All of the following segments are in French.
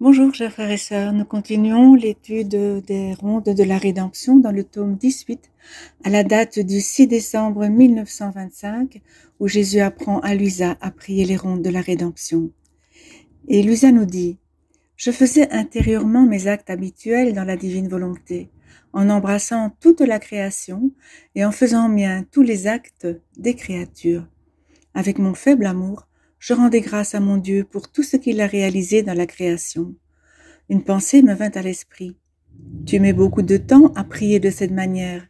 Bonjour, chers frères et sœurs. Nous continuons l'étude des rondes de la rédemption dans le tome 18, à la date du 6 décembre 1925, où Jésus apprend à Luisa à prier les rondes de la rédemption. Et Luisa nous dit Je faisais intérieurement mes actes habituels dans la divine volonté, en embrassant toute la création et en faisant mien tous les actes des créatures. Avec mon faible amour, je rendais grâce à mon Dieu pour tout ce qu'il a réalisé dans la création. Une pensée me vint à l'esprit. Tu mets beaucoup de temps à prier de cette manière,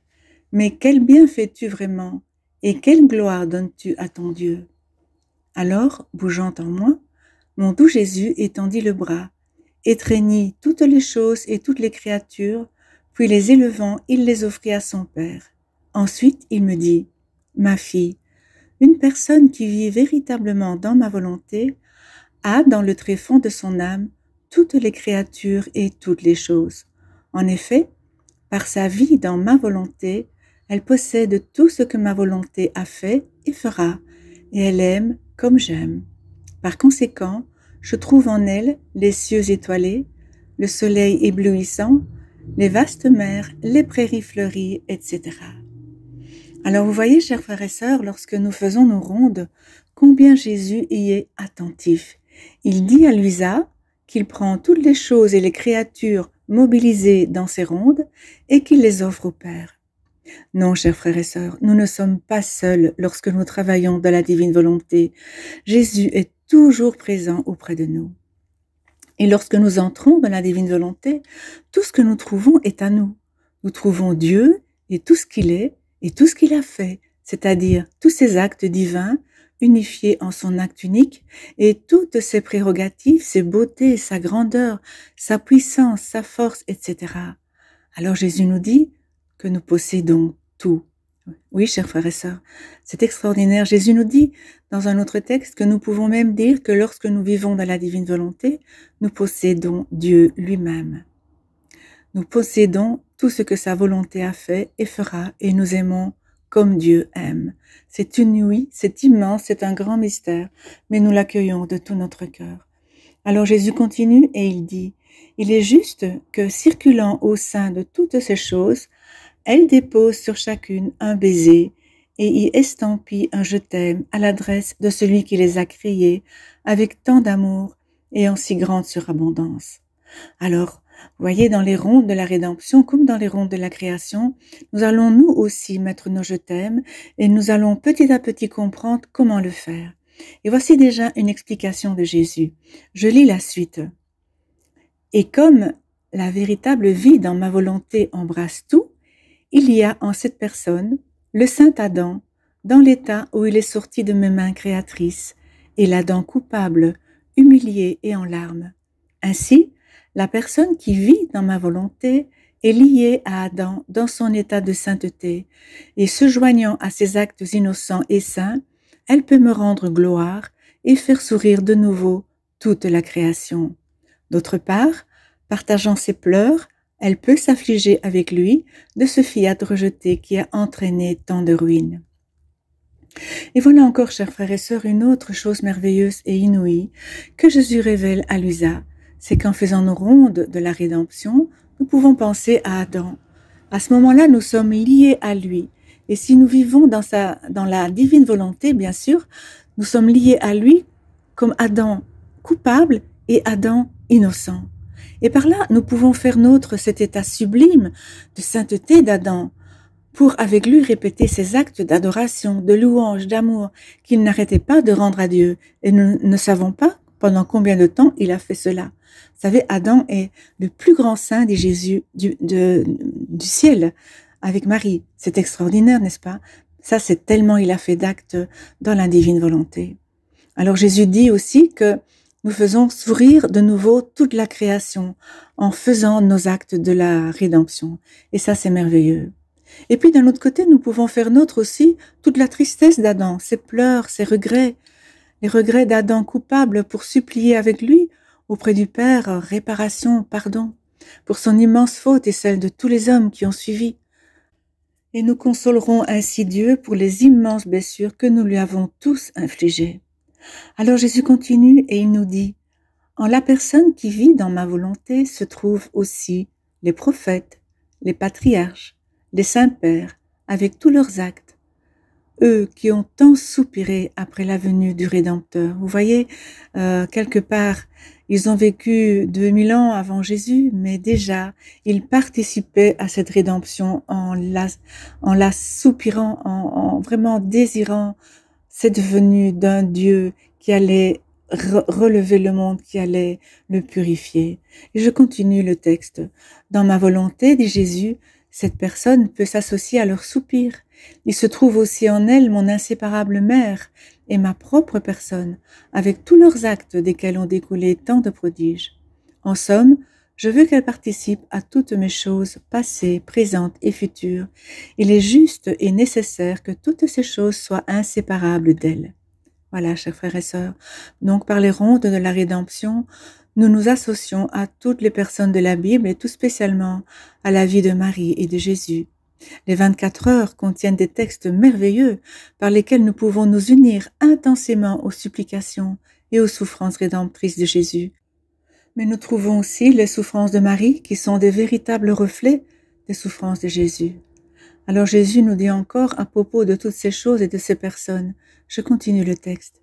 mais quel bien fais-tu vraiment et quelle gloire donnes-tu à ton Dieu Alors, bougeant en moi, mon doux Jésus étendit le bras, étreignit toutes les choses et toutes les créatures, puis les élevant, il les offrit à son Père. Ensuite, il me dit, Ma fille, une personne qui vit véritablement dans ma volonté a dans le tréfonds de son âme toutes les créatures et toutes les choses. En effet, par sa vie dans ma volonté, elle possède tout ce que ma volonté a fait et fera, et elle aime comme j'aime. Par conséquent, je trouve en elle les cieux étoilés, le soleil éblouissant, les vastes mers, les prairies fleuries, etc. Alors vous voyez, chers frères et sœurs, lorsque nous faisons nos rondes, combien Jésus y est attentif. Il dit à Luisa qu'il prend toutes les choses et les créatures mobilisées dans ses rondes et qu'il les offre au Père. Non, chers frères et sœurs, nous ne sommes pas seuls lorsque nous travaillons dans la divine volonté. Jésus est toujours présent auprès de nous. Et lorsque nous entrons dans la divine volonté, tout ce que nous trouvons est à nous. Nous trouvons Dieu et tout ce qu'il est, et tout ce qu'il a fait, c'est-à-dire tous ses actes divins, unifiés en son acte unique, et toutes ses prérogatives, ses beautés, sa grandeur, sa puissance, sa force, etc. Alors Jésus nous dit que nous possédons tout. Oui, chers frères et sœurs, c'est extraordinaire. Jésus nous dit dans un autre texte que nous pouvons même dire que lorsque nous vivons dans la divine volonté, nous possédons Dieu lui-même. Nous possédons ce que sa volonté a fait et fera, et nous aimons comme Dieu aime. C'est une inouï, c'est immense, c'est un grand mystère, mais nous l'accueillons de tout notre cœur. Alors Jésus continue et il dit, Il est juste que, circulant au sein de toutes ces choses, elle dépose sur chacune un baiser et y estampillent un je t'aime à l'adresse de celui qui les a créées avec tant d'amour et en si grande surabondance. Alors, Voyez, dans les rondes de la rédemption, comme dans les rondes de la création, nous allons nous aussi mettre nos je t'aime et nous allons petit à petit comprendre comment le faire. Et voici déjà une explication de Jésus. Je lis la suite. Et comme la véritable vie dans ma volonté embrasse tout, il y a en cette personne le Saint Adam, dans l'état où il est sorti de mes mains créatrices, et l'Adam coupable, humilié et en larmes. Ainsi, la personne qui vit dans ma volonté est liée à Adam dans son état de sainteté, et se joignant à ses actes innocents et saints, elle peut me rendre gloire et faire sourire de nouveau toute la création. D'autre part, partageant ses pleurs, elle peut s'affliger avec lui de ce fiat rejeté qui a entraîné tant de ruines. Et voilà encore, chers frères et sœurs, une autre chose merveilleuse et inouïe que Jésus révèle à Lusa c'est qu'en faisant nos rondes de la rédemption, nous pouvons penser à Adam. À ce moment-là, nous sommes liés à lui. Et si nous vivons dans, la divine volonté, bien sûr, nous sommes liés à lui comme Adam coupable et Adam innocent. Et par là, nous pouvons faire nôtre cet état sublime de sainteté d'Adam, pour avec lui répéter ses actes d'adoration, de louange, d'amour qu'il n'arrêtait pas de rendre à Dieu. Et nous ne savons pas pendant combien de temps il a fait cela Vous savez, Adam est le plus grand saint des Jésus du, du ciel avec Marie. C'est extraordinaire, n'est-ce pas Ça, c'est tellement il a fait d'actes dans la divine volonté. Alors Jésus dit aussi que nous faisons sourire de nouveau toute la création en faisant nos actes de la rédemption. Et ça, c'est merveilleux. Et puis d'un autre côté, nous pouvons faire nôtre aussi toute la tristesse d'Adam, ses pleurs, ses regrets, les regrets d'Adam coupable pour supplier avec lui auprès du Père réparation, pardon, pour son immense faute et celle de tous les hommes qui ont suivi. Et nous consolerons ainsi Dieu pour les immenses blessures que nous lui avons tous infligées. Alors Jésus continue et il nous dit, En la personne qui vit dans ma volonté se trouvent aussi les prophètes, les patriarches, les saints-pères, avec tous leurs actes eux qui ont tant soupiré après la venue du Rédempteur. Vous voyez, euh, quelque part, ils ont vécu 2000 ans avant Jésus, mais déjà, ils participaient à cette rédemption en la, en la soupirant, en, vraiment désirant cette venue d'un Dieu qui allait relever le monde, qui allait le purifier. Et je continue le texte. Dans ma volonté, dit Jésus, cette personne peut s'associer à leur soupir. Il se trouve aussi en elle mon inséparable mère et ma propre personne, avec tous leurs actes desquels ont découlé tant de prodiges. En somme, je veux qu'elle participe à toutes mes choses passées, présentes et futures. Il est juste et nécessaire que toutes ces choses soient inséparables d'elle. Voilà, chers frères et sœurs. Donc, par les rondes de la rédemption, nous nous associons à toutes les personnes de la Bible et tout spécialement à la vie de Marie et de Jésus. Les 24 heures contiennent des textes merveilleux par lesquels nous pouvons nous unir intensément aux supplications et aux souffrances rédemptrices de Jésus. Mais nous trouvons aussi les souffrances de Marie qui sont des véritables reflets des souffrances de Jésus. Alors Jésus nous dit encore à propos de toutes ces choses et de ces personnes. Je continue le texte.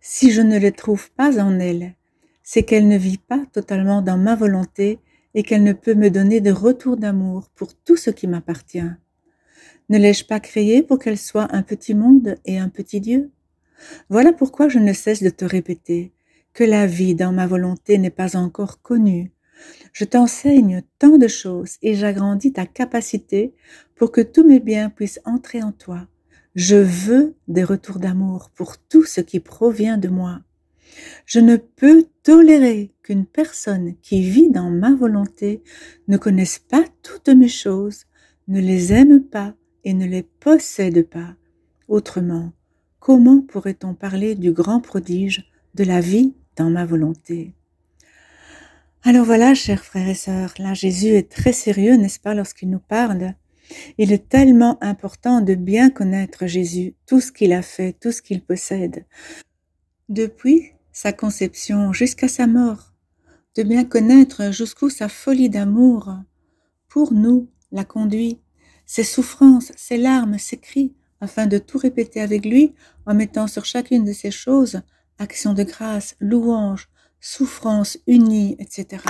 Si je ne les trouve pas en elles, c'est qu'elle ne vit pas totalement dans ma volonté et qu'elle ne peut me donner de retour d'amour pour tout ce qui m'appartient. Ne l'ai-je pas créée pour qu'elle soit un petit monde et un petit Dieu Voilà pourquoi je ne cesse de te répéter que la vie dans ma volonté n'est pas encore connue. Je t'enseigne tant de choses et j'agrandis ta capacité pour que tous mes biens puissent entrer en toi. Je veux des retours d'amour pour tout ce qui provient de moi. Je ne peux tolérer qu'une personne qui vit dans ma volonté ne connaisse pas toutes mes choses, ne les aime pas et ne les possède pas. Autrement, comment pourrait-on parler du grand prodige de la vie dans ma volonté Alors voilà, chers frères et sœurs, là Jésus est très sérieux, n'est-ce pas, lorsqu'il nous parle il est tellement important de bien connaître Jésus, tout ce qu'il a fait, tout ce qu'il possède. Depuis sa conception jusqu'à sa mort, de bien connaître jusqu'où sa folie d'amour pour nous la conduit, ses souffrances, ses larmes, ses cris, afin de tout répéter avec lui en mettant sur chacune de ces choses action de grâce, louange, souffrance unie, etc.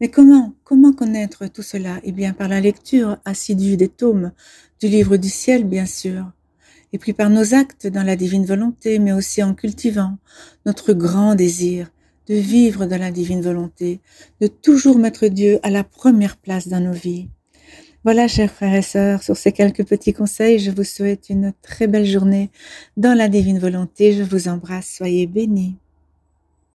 Mais comment, comment connaître tout cela Eh bien, par la lecture assidue des tomes du livre du ciel, bien sûr, et puis par nos actes dans la divine volonté, mais aussi en cultivant notre grand désir de vivre dans la divine volonté, de toujours mettre Dieu à la première place dans nos vies. Voilà, chers frères et sœurs, sur ces quelques petits conseils, je vous souhaite une très belle journée dans la divine volonté. Je vous embrasse, soyez bénis.